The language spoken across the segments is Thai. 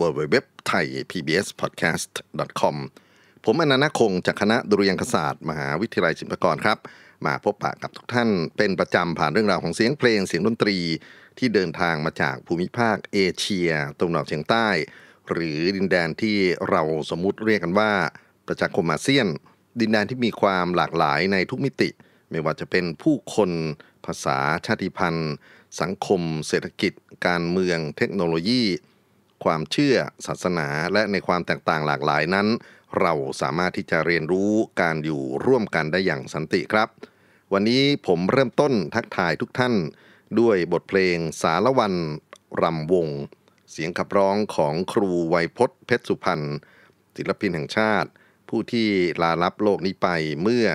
w w w t h a i p b s p o d c a s t c o m ผมอนันต์คงจากคณะดุเรียางคศาสตร์ มหาวิทยาลัยศิลปากรครับ มาพบปะกับทุกท่าน เป็นประจำผ่านเรื่องราวของเสียงเพลงเสียงดนตรีที่เดินทางมาจากภูมิภาคเอเชียตะวันออกเฉียงใต้ หรือดินแดนที่เราสมมุติเรียกกันว่าประชาคมอาเซียน ดินแดนที่มีความหลากหลายในทุกมิติ ไม่ว่าจะเป็นผู้คน ภาษาชาติพันธุ์ สังคม เศรษฐกิจ การเมืองเทคโนโลยีความเชื่อศาสนาและในความแตกต่างหลากหลายนั้น เราสามารถที่จะเรียนรู้การอยู่ร่วมกันได้อย่างสันติครับ วันนี้ผมเริ่มต้นทักทายทุกท่าน ด้วยบทเพลงสารวันรำวง เสียงขับร้องของครูไวยพศเพชรสุพรรณศิลปินแห่งชาติ ผู้ที่ลาลับโลกนี้ไปเมื่อ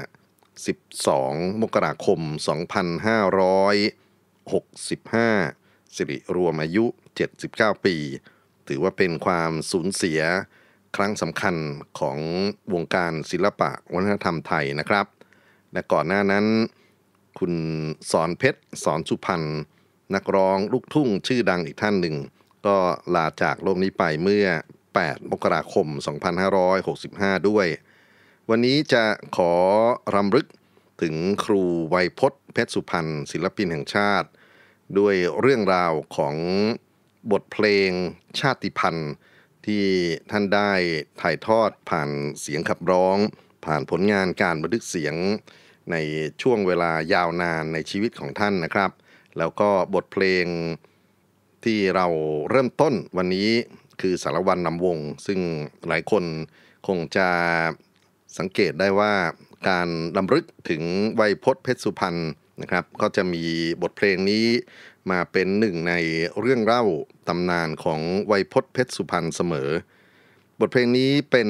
12 มกราคม 2565 สิริรวมอายุ 79 ปีถือว่าเป็นความสูญเสียครั้งสำคัญของวงการศิลปะวัฒนธรรมไทยนะครับ และก่อนหน้านั้น คุณสอนเพชร สอนสุพรรณนักร้องลูกทุ่งชื่อดังอีกท่านหนึ่ง ก็ลาจากโลกนี้ไปเมื่อ 8 มกราคม 2565 ด้วย วันนี้จะขอรำลึกถึงครูไัยพศ์เพชร สุพรรณศิลปินแห่งชาติ ด้วยเรื่องราวของบทเพลงชาติพันธ์ ที่ท่านได้ถ่ายทอดผ่านเสียงขับร้อง ผ่านผลงานการบันทึกเสียงในช่วงเวลายาวนานในชีวิตของท่านนะครับ แล้วก็บทเพลงที่เราเริ่มต้นวันนี้คือสารวันนำวง ซึ่งหลายคนคงจะสังเกตได้ว่าการดำรึกถึงวัยพศ์เพชรสุพรรณนะครับ ก็จะมีบทเพลงนี้มาเป็นหนึ่งในเรื่องเล่าตำนานของวัยพศเพชรสุพรรณเสมอ บทเพลงนี้เป็น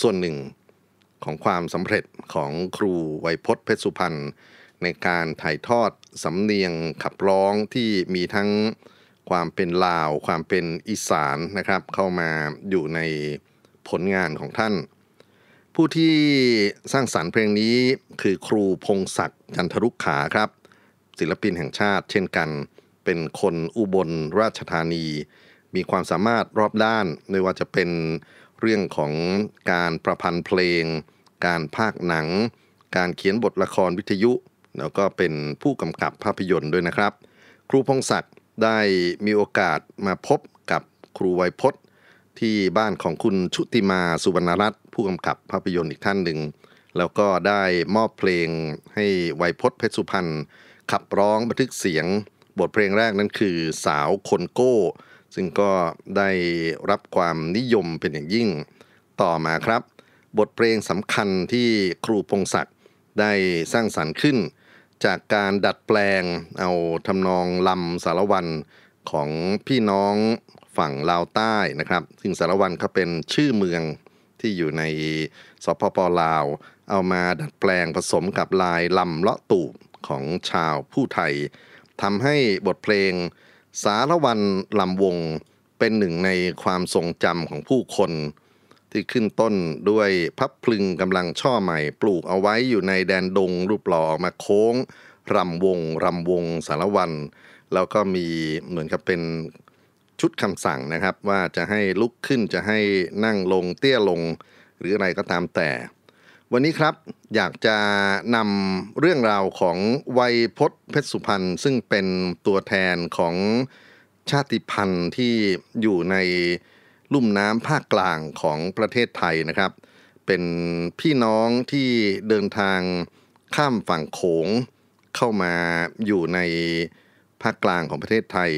ส่วนหนึ่งของความสำเร็จของครูวัยพศเพชรสุพรรณในการถ่ายทอดสำเนียงขับร้องที่มีทั้งความเป็นลาวความเป็นอีสานนะครับ เข้ามาอยู่ในผลงานของท่าน ผู้ที่สร้างสารรค์เพลงนี้คือครูพงศักดิ์จันทรุกขาครับศิลปินแห่งชาติเช่นกันเป็นคนอุบลราชธานี มีความสามารถรอบด้านไม่ว่าจะเป็นเรื่องของการประพันธ์เพลง การภาคหนัง การเขียนบทละครวิทยุ แล้วก็เป็นผู้กำกับภาพยนตร์ด้วยนะครับ ครูพงศักดิ์ได้มีโอกาสมาพบกับครูไวยพจน์ที่บ้านของคุณชุติมาสุวรรณรัตน์ผู้กำกับภาพยนตร์อีกท่านหนึ่งแล้วก็ได้มอบเพลงให้ไวยพจน์เพชรสุพรรณขับร้องบันทึกเสียงบทเพลงแรกนั้นคือสาวคนโก้ ซึ่งก็ได้รับความนิยมเป็นอย่างยิ่งต่อมาครับ บทเพลงสำคัญที่ครู พงศักดิ์ได้สร้างสารรค์ขึ้น จากการดัดแปลงเอาทำนองลำสารวันของพี่น้องฝั่งลาวใต้นะครับ ซึ่งสารวันเขาเป็นชื่อเมืองที่อยู่ในสปปลาว เอามาดัดแปลงผสมกับลายลำเลาะตูบของชาวผู้ไทยทำให้บทเพลง สารวันลำวงเป็นหนึ่งในความทรงจำของผู้คน ที่ขึ้นต้นด้วยพับพลึงกำลังช่อใหม่ปลูกเอาไว้อยู่ในแดนดง รูปหล่อออกมาโค้งรำวงรำวงสารวัน แล้วก็มีเหมือนกับเป็นชุดคำสั่งนะครับ ว่าจะให้ลุกขึ้นจะให้นั่งลงเตี้ยลง หรืออะไรก็ตามแต่วันนี้ครับ อยากจะนำเรื่องราวของวัยพศเพชรสุพรรณซึ่งเป็นตัวแทนของชาติพันธุ์ที่อยู่ในลุ่มน้ำภาคกลางของประเทศไทยนะครับ เป็นพี่น้องที่เดินทางข้ามฝั่งโขงเข้ามาอยู่ในภาคกลางของประเทศไทย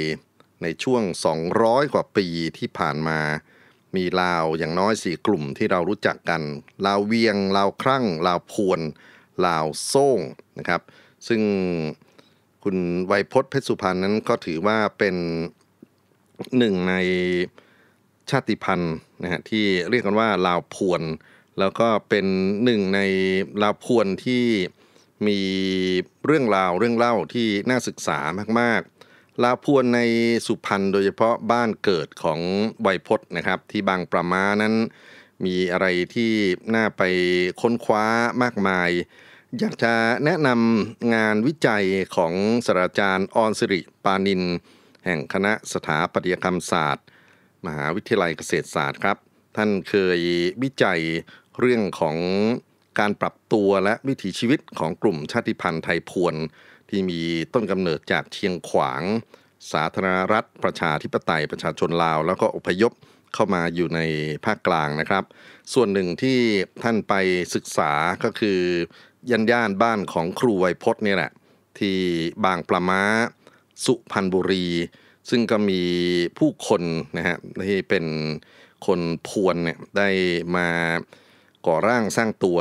ในช่วง 200 กว่าปีที่ผ่านมามีลาวอย่างน้อย4กลุ่มที่เรารู้จักกันลาวเวียงลาวครั่งลาวพวนลาวโซ่งนะครับ ซึ่งคุณไวยพศเพชรสุพรรณนั้นก็ถือว่าเป็นหนึ่งในชาติพันธุ์นะฮะที่เรียกกันว่าลาวพวน แล้วก็เป็นหนึ่งในลาวพวน ที่มีเรื่องราวเรื่องเล่าที่น่าศึกษามากลาพวนในสุพรรณโดยเฉพาะบ้านเกิดของไวยพศนนะครับที่บางประมานั้นมีอะไรที่น่าไปค้นคว้ามากมาย อยากจะแนะนำงานวิจัยของศาสตราจารย์ออนสิริปานิน แห่งคณะสถาปัตยกรรมศาสตร์ มหาวิทยาลัยเกษตรศาสตร์ครับ ท่านเคยวิจัยเรื่องของการปรับตัวและวิถีชีวิตของกลุ่มชาติพันธุ์ไทยพวนที่มีต้นกำเนิดจากเชียงขวางสาธารณรัฐ ประชาธิปไตย ประชาชนลาว แล้วก็อพยพเข้ามาอยู่ในภาคกลางนะครับ ส่วนหนึ่งที่ท่านไปศึกษาก็คือยันย่านบ้านของครูไวยพจน์นี่แหละ ที่บางปลามาสุพรรณบุรี ซึ่งก็มีผู้คนนะฮะที่เป็นคนพวนเนี่ยได้มาก่อร่างสร้างตัว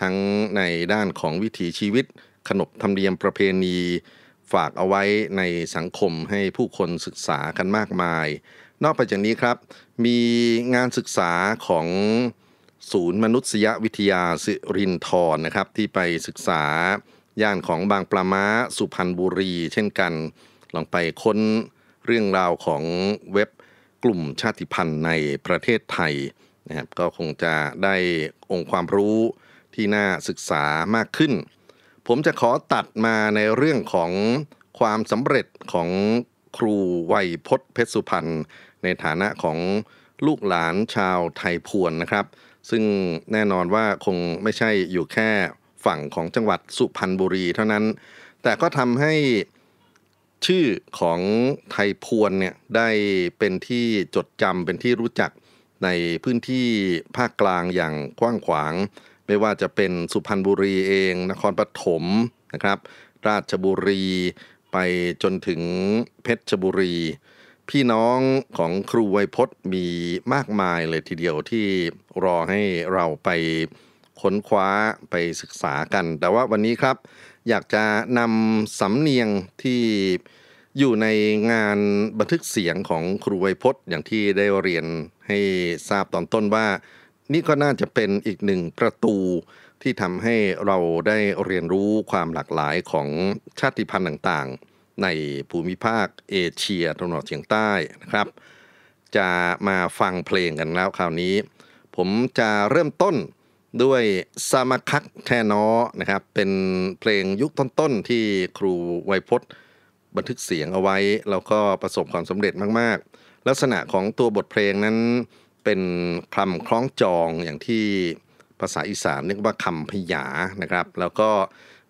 ทั้งในด้านของวิถีชีวิตขนบธรรมเนียมประเพณีฝากเอาไว้ในสังคมให้ผู้คนศึกษากันมากมาย นอกไปจากนี้ครับมีงานศึกษาของศูนย์มนุษยวิทยาสิรินทรนะครับที่ไปศึกษาย่านของบางปลาม้าสุพรรณบุรี เช่นกัน ลองไปค้นเรื่องราวของเว็บกลุ่มชาติพันธุ์ในประเทศไทยนะครับก็คงจะได้องค์ความรู้ที่น่าศึกษามากขึ้นผมจะขอตัดมาในเรื่องของความสำเร็จของครูวัยพศเพชรสุพรรณในฐานะของลูกหลานชาวไทยพวนนะครับ ซึ่งแน่นอนว่าคงไม่ใช่อยู่แค่ฝั่งของจังหวัดสุพรรณบุรีเท่านั้น แต่ก็ทำให้ชื่อของไทยพวนเนี่ยได้เป็นที่จดจำเป็นที่รู้จักในพื้นที่ภาคกลางอย่างกว้างขวางไม่ว่าจะเป็นสุพรรณบุรีเองนครปฐมนะครับ ราชบุรีไปจนถึงเพชรบุรี พี่น้องของครูไวยพจน์มีมากมายเลยทีเดียวที่รอให้เราไปค้นคว้าไปศึกษากัน แต่ว่าวันนี้ครับอยากจะนำสำเนียงที่อยู่ในงานบันทึกเสียงของครูไวยพจน์อย่างที่ได้เรียนให้ทราบตอนต้นว่านี่ก็น่าจะเป็นอีกหนึ่งประตูที่ทำให้เราได้เรียนรู้ความหลากหลายของชาติพันธุ์ต่างๆ ในภูมิภาคเอเชียตะวันออกเฉียงใต้นะครับ จะมาฟังเพลงกันแล้วคราวนี้ ผมจะเริ่มต้นด้วย สามาคักแทน้อนะครับ เป็นเพลงยุคต้นๆ ที่ครูไวยพจน์ บันทึกเสียงเอาไว้ แล้วก็ประสบความสำเร็จมากๆ ลักษณะของตัวบทเพลงนั้นเป็นคำคล้องจองอย่างที่ภาษาอีสานเรียกว่าคำพยานะครับ แล้วก็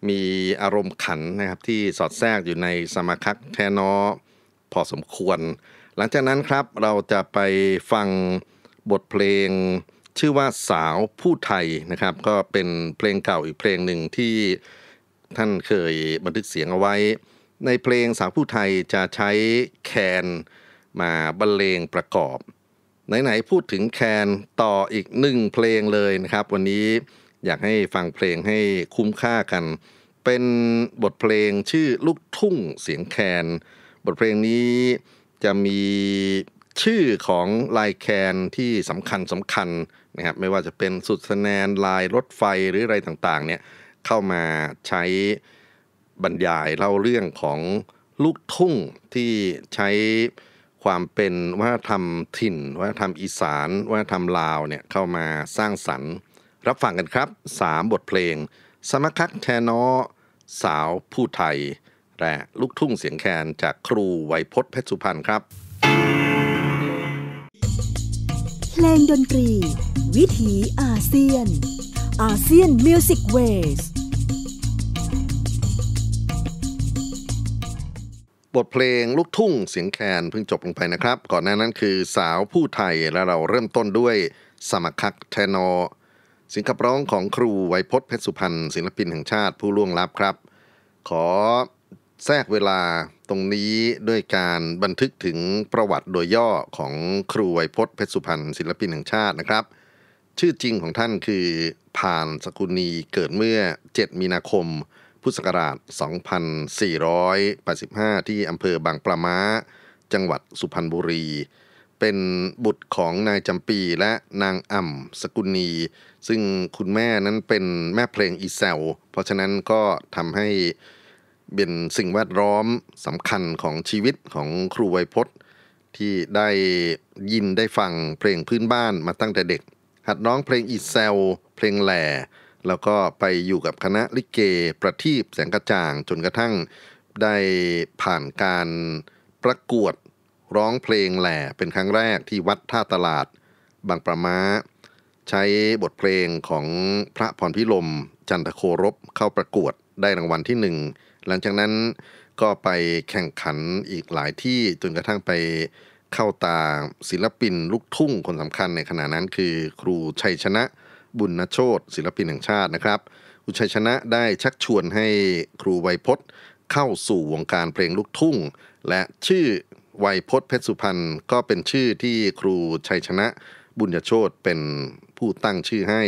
มีอารมณ์ขันนะครับที่สอดแทรกอยู่ในสมคักแทนอพอสมควร หลังจากนั้นครับเราจะไปฟังบทเพลงชื่อว่าสาวผู้ไทยนะครับ ก็เป็นเพลงเก่าอีกเพลงหนึ่งที่ท่านเคยบันทึกเสียงเอาไว้ ในเพลงสาวผู้ไทยจะใช้แคนมาบรรเลงประกอบไหน ๆ พูดถึงแคนต่ออีกหนึ่งเพลงเลยนะครับ วันนี้อยากให้ฟังเพลงให้คุ้มค่ากัน เป็นบทเพลงชื่อลูกทุ่งเสียงแคน บทเพลงนี้จะมีชื่อของลายแคนที่สำคัญสำคัญนะครับไม่ว่าจะเป็นสุดสแนนลายรถไฟหรืออะไรต่างๆ เนี่ยเข้ามาใช้บรรยายเล่าเรื่องของลูกทุ่งที่ใช้ความเป็นวัฒนธรรมถิ่นวัฒนธรรมอีสานวัฒนธรรมลาวเนี่ย เข้ามาสร้างสรรค์ รับฟังกันครับ 3 บทเพลง สมคักแทนอสาวผู้ไทย และลูกทุ่งเสียงแคน จากครูไวยพจน์เพชรสุพรรณครับ เพลงดนตรี วิถีอาเซียนอาเซียนมิวสิกเวส์บทเพลงลูกทุ่งเสียงแคนเพิ่งจบลงไปนะครับ ก่อนหน้านั้นคือสาวผู้ไทยและเราเริ่มต้นด้วยสมัคักแทนอสิงคับร้องของครูไวยพศ์เพชรสุพรรณศิลปินแห่งชาติผู้ล่วงลับครับขอแทรกเวลาตรงนี้ด้วยการบันทึกถึงประวัติโดยย่อของครูไวยพศ์เพชรสุพรรณศิลปินแห่งชาตินะครับชื่อจริงของท่านคือผ่านสกุลีเกิดเมื่อ 7มีนาคมพุทธศักราช2485 ที่อำเภอบางปลาม้าจังหวัดสุพรรณบุรี เป็นบุตรของนายจำปีและนางอ่ำสกุณีซึ่งคุณแม่นั้นเป็นแม่เพลงอีแซว เพราะฉะนั้นก็ทำให้เป็นสิ่งแวดล้อมสำคัญของชีวิตของครูไวยพจน์ที่ได้ยินได้ฟังเพลงพื้นบ้านมาตั้งแต่เด็ก หัดร้องเพลงอีแซวเพลงแหล่แล้วก็ไปอยู่กับคณะลิเก ประทีปแสงกระจ่างจนกระทั่งได้ผ่านการประกวดร้องเพลงแหล่เป็นครั้งแรกที่วัดท่าตลาดบางประมาใช้บทเพลงของพระพรพิลมจันทโครบเข้าประกวดได้รางวัลที่หนึ่งหลังจากนั้นก็ไปแข่งขันอีกหลายที่จนกระทั่งไปเข้าตาศิลปินลูกทุ่งคนสำคัญในขณะนั้นคือ ครูชัยชนะบุญนโชตศิลปินแห่งชาตินะครับ อุชัยชนะได้ชักชวนให้ครูไวยพจน์เข้าสู่วงการเพลงลูกทุ่ง และชื่อไวยพจน์เพชรสุพรรณก็เป็นชื่อที่ครูชัยชนะ บุญยโชตเป็นผู้ตั้งชื่อให้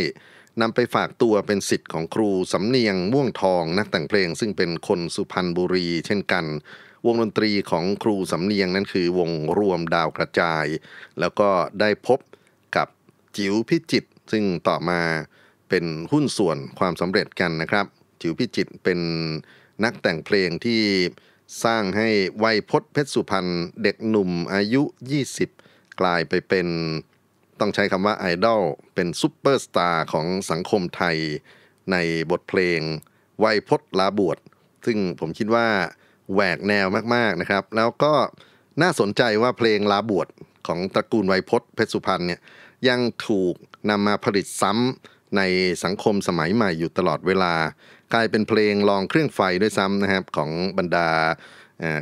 นำไปฝากตัวเป็นสิทธิ์ของครูสำเนียงม่วงทองนักแต่งเพลง ซึ่งเป็นคนสุพรรณบุรี เช่นกัน วงดนตรีของครูสำเนียงนั้นคือวงรวมดาวกระจาย แล้วก็ได้พบกับจิ๋วพิจิตซึ่งต่อมาเป็นหุ้นส่วนความสำเร็จกันนะครับจิ๋วพิจิตเป็นนักแต่งเพลงที่สร้างให้วัยพศเพชรสุพรรณเด็กหนุ่มอายุ 20 กลายไปเป็นต้องใช้คำว่าไอดอลเป็นซูเปอร์สตาร์ของสังคมไทย ในบทเพลงวัยพศลาบวช ซึ่งผมคิดว่าแหวกแนวมากๆนะครับ แล้วก็น่าสนใจว่าเพลงลาบวชของตระกูลไวยพศเพชรสุพรรณเนี่ยยังถูกนำมาผลิตซ้ำ ในสังคมสมัยใหม่อยู่ตลอดเวลา กลายเป็นเพลงลองเครื่องไฟด้วยซ้ำนะครับ ของบรรดา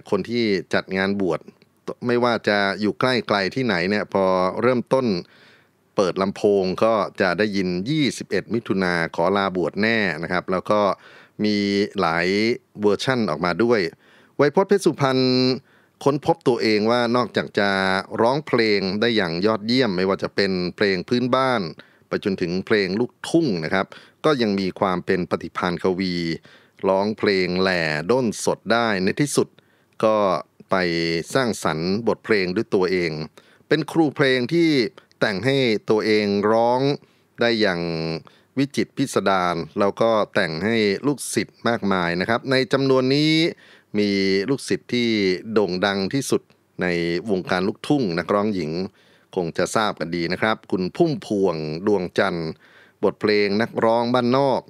คนที่จัดงานบวช ไม่ว่าจะอยู่ใกล้ไกลที่ไหนเนี่ยพอเริ่มต้นเปิดลำโพงก็จะได้ยิน 21 มิถุนาขอลาบวชแน่นะครับ แล้วก็มีหลายเวอร์ชั่นออกมาด้วย ไวพจน์เพชรสุพรรณค้นพบตัวเองว่านอกจากจะร้องเพลงได้อย่างยอดเยี่ยมไม่ว่าจะเป็นเพลงพื้นบ้าน ไปจนถึงเพลงลูกทุ่งนะครับ ก็ยังมีความเป็นปฏิพานควี ร้องเพลงแหล่ด้นสดได้ในที่สุดก็ไปสร้างสรรค์บทเพลงด้วยตัวเอง เป็นครูเพลงที่แต่งให้ตัวเองร้องได้อย่างวิจิตพิสดารแล้วก็แต่งให้ลูกศิษย์มากมายนะครับ ในจำนวนนี้มีลูกศิษย์ที่โด่งดังที่สุดในวงการลูกทุ่งนักร้องหญิงคงจะทราบกันดีนะครับ คุณพุ่มพวงดวงจันทร์บทเพลงนักร้องบ้านนอก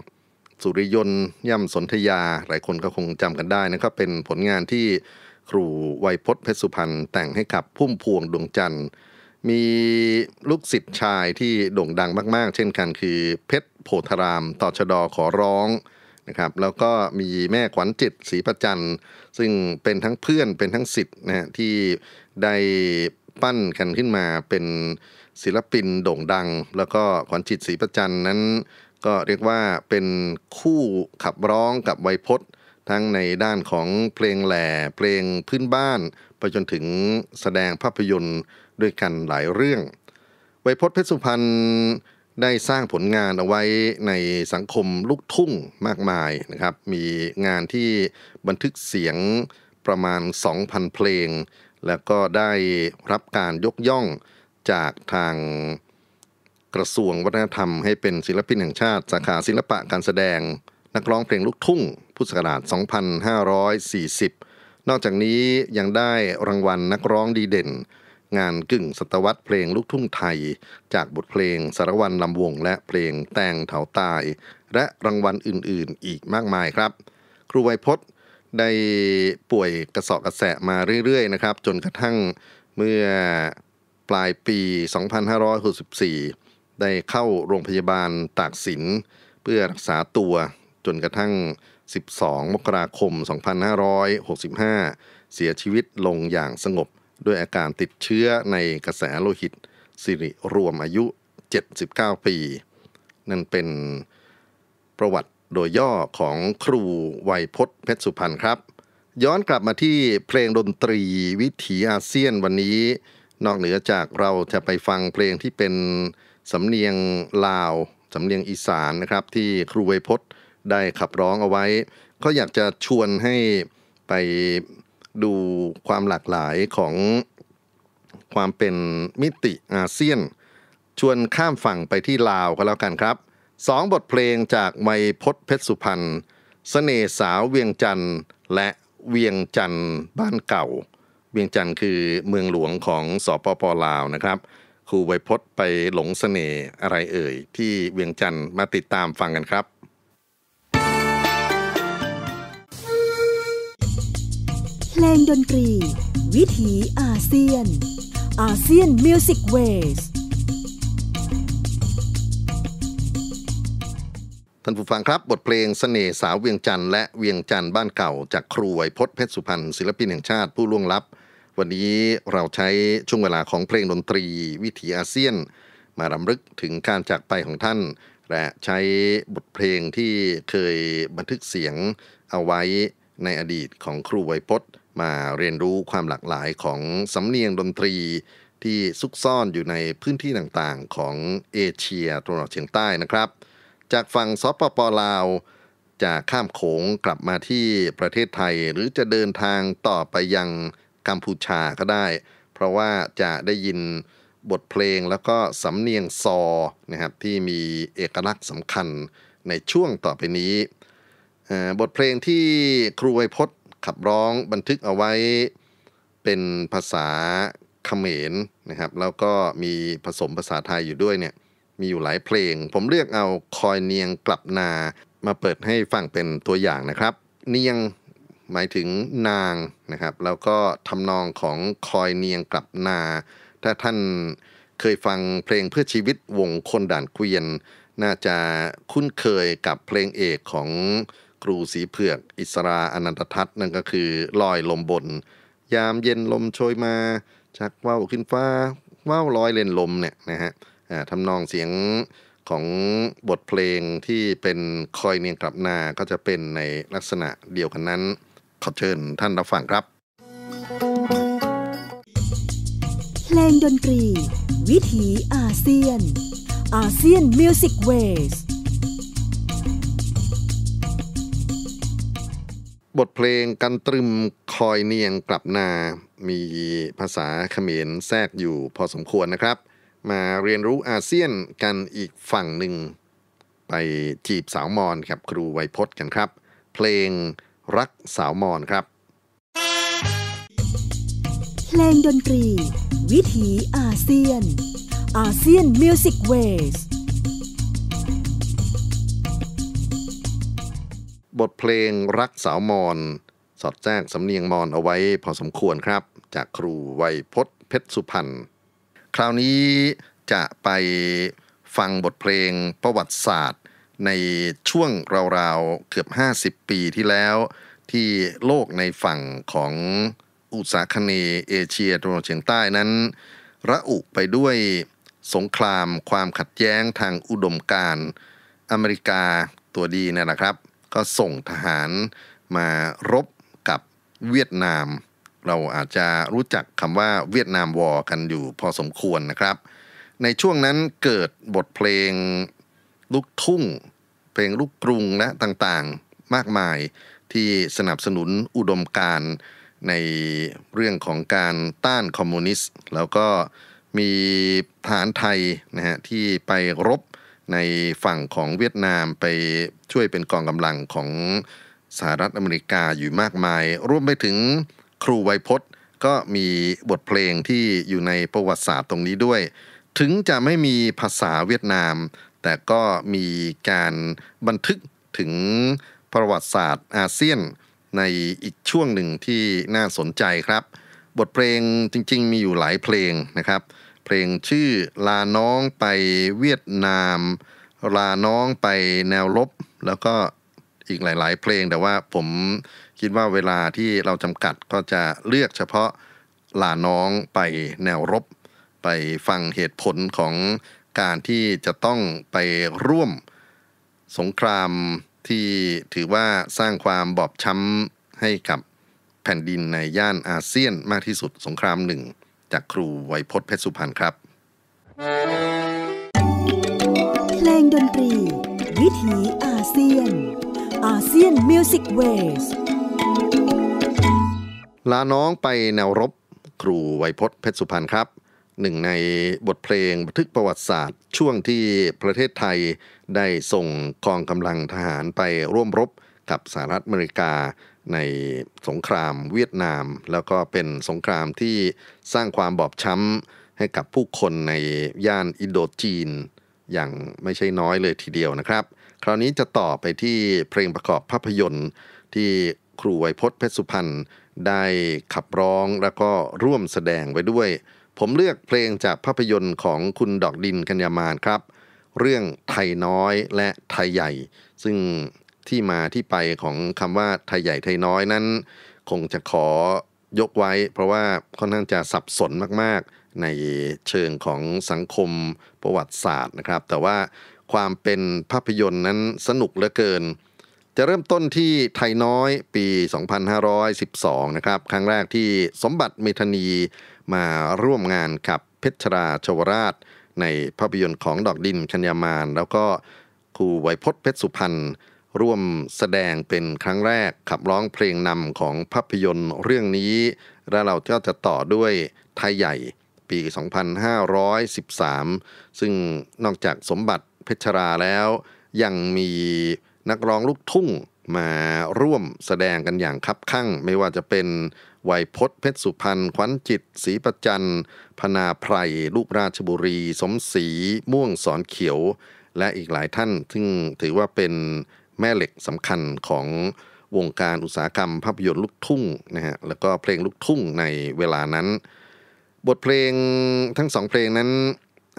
สุริยนต์ย่ำสนธยาหลายคนก็คงจำกันได้นะครับเป็นผลงานที่ครูวัยพศเพชรสุพรรณแต่งให้กับพุ่มพวงดวงจันทร์มีลูกศิษย์ชายที่โด่งดังมากๆ เช่นกันคือเพชรโพธารามต่อชะดอขอร้องนะครับแล้วก็มีแม่ขวัญจิตศรีประจันซึ่งเป็นทั้งเพื่อนเป็นทั้งสิทธิ์นะฮะที่ได้ปั้นกันขึ้นมาเป็นศิลปินโด่งดัง แล้วก็ขวัญจิตศรีประจันนั้น ก็เรียกว่าเป็นคู่ขับร้องกับไวยพจน์ทั้งในด้านของเพลงแหล่เพลงพื้นบ้านไปจนถึงแสดงภาพยนตร์ด้วยกันหลายเรื่อง ไวยพจน์เพชรสุพรรณได้สร้างผลงานเอาไว้ในสังคมลูกทุ่งมากมายนะครับ มีงานที่บันทึกเสียงประมาณ 2,000 เพลง แล้วก็ได้รับการยกย่องจากทางกระทรวงวัฒนธรรมให้เป็นศิลปินแห่งชาติ สาขาศิลปะการแสดงนักร้องเพลงลูกทุ่ง พุทธศักราช2540 นอกจากนี้ยังได้รางวัลนักร้องดีเด่นงานกึ่งศตวรรษเพลงลูกทุ่งไทยจากบทเพลงสารวันลำวงและเพลงแตงเถาตาย และรางวัลอื่นๆอีกมากมายครับ ครูไวยพจน์ได้ป่วยกระสอบกระแสะมาเรื่อยๆนะครับ จนกระทั่งเมื่อปลายปี 2564 ได้เข้าโรงพยาบาลตากสิน เพื่อรักษาตัวจนกระทั่ง 12 มกราคม 2565 เสียชีวิตลงอย่างสงบด้วยอาการติดเชื้อในกระแสโลหิตสิริรวมอายุ 79 ปี นั่นเป็นประวัติโดยย่อของครูวัยพจน์เพชรสุพรรณครับ ย้อนกลับมาที่เพลงดนตรีวิถีอาเซียนวันนี้ นอกเหนือจากเราจะไปฟังเพลงที่เป็น สำเนียงลาว สำเนียงอีสานนะครับ ที่ครูวัยพจน์ได้ขับร้องเอาไว้ ก็อยากจะชวนให้ไปดูความหลากหลายของความเป็นมิติอาเซียน ชวนข้ามฝั่งไปที่ลาวก็แล้วกันครับสองบทเพลงจากไมพศเพชรสุพรรณเสน่สาวเวียงจันทร์และเวียงจันทร์บ้านเก่า เวียงจันทร์คือเมืองหลวงของสปปลาวนะครับ ครูไวพศไปหลงสเสน่อะไรเอ่ยที่เวียงจันทร์มาติดตามฟังกันครับเพลงดนตรี วิถีอาเซียนอาเซียนมิวสิกเวสท่านผู้ฟังครับบทเพลงสเสน่สาวเวียงจันทร์และเวียงจันทร์บ้านเก่าจากครูไวยพจน์เพชรสุพรรณศิลปินแห่งชาติผู้ล่วงลับ วันนี้เราใช้ช่วงเวลาของเพลงดนตรีวิถีอาเซียน มารำลึกถึงการจากไปของท่าน และใช้บทเพลงที่เคยบันทึกเสียงเอาไว้ในอดีตของครูไวยพจน์มาเรียนรู้ความหลากหลายของสำเนียงดนตรีที่ซุกซ่อนอยู่ในพื้นที่ต่างๆของเอเชียตะวันออกเฉียงใต้นะครับ จากฝั่งซปปลาว จะข้ามโขงกลับมาที่ประเทศไทยหรือจะเดินทางต่อไปยังกัมพูชาก็ได้ เพราะว่าจะได้ยินบทเพลงแล้วก็สำเนียงซอนะครับที่มีเอกลักษณ์สำคัญในช่วงต่อไปนี้ บทเพลงที่ครูไวพจนขับร้องบันทึกเอาไว้เป็นภาษาเขมรนะครับ แล้วก็มีผสมภาษาไทยอยู่ด้วยเนี่ยมีอยู่หลายเพลง ผมเลือกเอาคอยเนียงกลับนามาเปิดให้ฟังเป็นตัวอย่างนะครับเนียงหมายถึงนางนะครับ แล้วก็ทำนองของคอยเนียงกลับนา ถ้าท่านเคยฟังเพลงเพื่อชีวิตวงคนด่านเกวียนน่าจะคุ้นเคยกับเพลงเอกของครูสีเผือก อิสราอนันตทัศน์นั่นก็คือ ลอยลมบน ยามเย็นลมโชยมาชักว่าวขึ้นฟ้าว่าวลอยเล่นลมเนี่ยนะฮะทำนองเสียงของบทเพลงที่เป็นคอยเนียงกลับนาก็จะเป็นในลักษณะเดียวกันนั้น ขอเชิญท่านรับฟังครับ เพลงดนตรี วิถีอาเซียนอาเซียนมิวสิกเวส์บทเพลงกันตรึมคอยเนียงกลับนา มีภาษาเขมรแทรกอยู่พอสมควรนะครับ มาเรียนรู้อาเซียนกันอีกฝั่งหนึ่ง ไปจีบสาวมอนกับครูไวยพจน์กันครับ เพลงรักสาวมอนครับ เพลงดนตรี วิถีอาเซียน อาเซียนมิวสิกเวส์บทเพลงรักสาวมอนสอดแทรกสำเนียงมอนเอาไว้พอสมควรครับ จากครูวัยพศเพชรสุพรรณคราวนี้จะไปฟังบทเพลงประวัติศาสตร์ ในช่วงราวๆ เกือบ 50 ปีที่แล้ว ที่โลกในฝั่งของอุตสาคเนเอเชียตะวันออกเฉียงใต้นั้น ระอุไปด้วยสงครามความขัดแย้งทางอุดมการอเมริกาตัวดีเนี่ยนะครับก็ส่งทหารมารบกับเวียดนาม เราอาจจะรู้จักคำว่าเวียดนามวอร์กันอยู่พอสมควรนะครับ ในช่วงนั้นเกิดบทเพลงลูกทุ่งเพลงลูกกรุงและต่างๆมากมายที่สนับสนุนอุดมการในเรื่องของการต้านคอมมิวนิสต์ แล้วก็มีฐานไทยนะฮะที่ไปรบในฝั่งของเวียดนามไปช่วยเป็นกองกำลังของสหรัฐอเมริกาอยู่มากมาย รวมไปถึงครูไวยพจน์ ก็มีบทเพลงที่อยู่ในประวัติศาสตร์ตรงนี้ด้วย ถึงจะไม่มีภาษาเวียดนาม แต่ก็มีการบันทึกถึงประวัติศาสตร์อาเซียน ในอีกช่วงหนึ่งที่น่าสนใจครับ บทเพลงจริงๆมีอยู่หลายเพลงนะครับเพลงชื่อลาน้องไปเวียดนาม ลาน้องไปแนวลบแล้วก็อีกหลายๆ เพลงแต่ว่าผมคิดว่าเวลาที่เราจำกัดก็จะเลือกเฉพาะ ลาน้องไปแนวรบ ไปฟังเหตุผลของการที่จะต้องไปร่วมสงครามที่ถือว่าสร้างความบอบช้ำให้กับแผ่นดินในย่านอาเซียนมากที่สุดสงครามหนึ่งจากครูไวยพศเพชรสุพรรณครับเพลงดนตรี วิถีอาเซียนอาเซียนมิวสิกเวสลาน้องไปแนวรบ ครูไวยพศเพชรสุพรรณครับหนึ่งในบทเพลงบันทึกประวัติศาสตร์ช่วงที่ประเทศไทย ได้ส่งกองกำลังทหารไปร่วมรบกับสหรัฐอเมริกาในสงครามเวียดนาม แล้วก็เป็นสงครามที่สร้างความบอบช้ำ ให้กับผู้คนในย่านอินโดจีน อย่างไม่ใช่น้อยเลยทีเดียวนะครับ คราวนี้จะต่อไปที่เพลงประกอบภาพยนตร์ที่ครูไวยพศ์เพชรสุพรรณได้ขับร้องแล้วก็ร่วมแสดงไว้ด้วย ผมเลือกเพลงจากภาพยนตร์ของคุณดอกดินกัญญามานครับ เรื่องไทยน้อยและไทยใหญ่ ซึ่งที่มาที่ไปของคำว่า ไทยใหญ่ไทยน้อยนั้น คงจะขอยกไว้ เพราะว่า ค่อนข้างจะสับสนมากๆ ในเชิงของสังคมประวัติศาสตร์นะครับ แต่ว่าความเป็นภาพยนตร์นั้นสนุกเหลือเกิน จะเริ่มต้นที่ไทยน้อยปี 2512นะครับครั้งแรกที่สมบัติเมธานีมาร่วมงานกับเพชรราชวราชในภาพยนตร์ของดอกดินคัญยามานแล้วก็ครูไวยพศ์เพชรสุพรรณร่วมแสดงเป็นครั้งแรกขับร้องเพลงนำของภาพยนตร์เรื่องนี้ และเราก็จะต่อด้วยไทยใหญ่ปี 2513 ซึ่งนอกจากสมบัติเพชรราแล้ว ยังมีนักร้องลูกทุ่งมาร่วมแสดงกันอย่างคับข้างไม่ว่าจะเป็นวัยพศเพชรสุพรรณขวัญจิตศรีประจันพนาไพรลูกราชบุรี สมศรีม่วงสอนเขียว และอีกหลายท่าน ซึ่งถือว่าเป็นแม่เหล็กสำคัญของวงการอุตสาหกรรมภาพยนตร์ลูกทุ่งนะฮะแล้วก็เพลงลูกทุ่งในเวลานั้น บทเพลงทั้งสองเพลงนั้น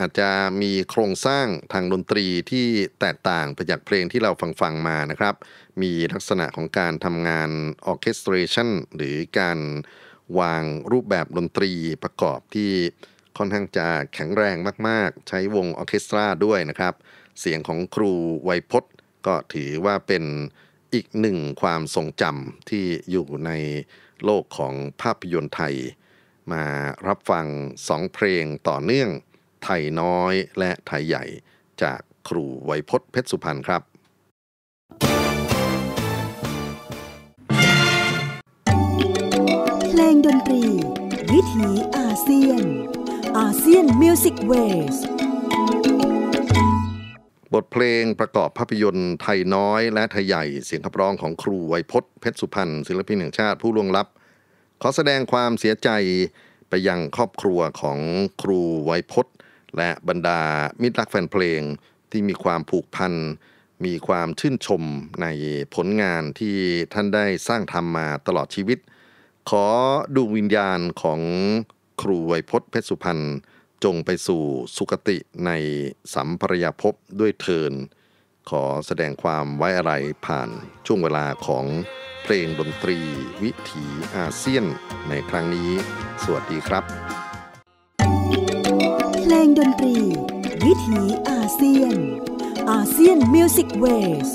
อาจจะมีโครงสร้างทางดนตรีที่แตกต่างไปจากเพลงที่เราฟังฟังมานะครับ มีลักษณะของการทำงานออเคสตราชันหรือการวางรูปแบบดนตรีประกอบที่ค่อนข้างจะแข็งแรงมาก ๆ ใช้วงออเคสตราด้วยนะครับเสียงของครูไวยพศก็ถือว่าเป็นอีกหนึ่งความทรงจำที่อยู่ในโลกของภาพยนตร์ไทย มารับฟังสองเพลงต่อเนื่องไทยน้อยและไทยใหญ่ จากครูไวยพจน์เพชรสุพรรณครับเพลงดนตรี วิถีอาเซียนอาเซียนมิวสิกเวส์บทเพลงประกอบภาพยนตร์ไทยน้อยและไทยใหญ่ เสียงขับร้องของครู ไวยพศ์เพชรสุพรรณศิลปินแห่งชาติผู้ล่วงลับ ขอแสดงความเสียใจไปยังครอบครัวของครูไวยพศ์และบรรดามิตรรักแฟนเพลงที่มีความผูกพันมีความชื่นชมในผลงานที่ท่านได้สร้างทำมาตลอดชีวิต ขอดูวิญญาณของครูไวยพศ์เพชรสุพรรณจงไปสู่สุคติในสัมภรยภพด้วยเทินขอแสดงความไว้อะไรผ่านช่วงเวลาของเพลงดนตรีวิถีอาเซียนในครั้งนี้ สวัสดีครับ เพลงดนตรีวิถีอาเซียน อาเซียนมิวสิกเวส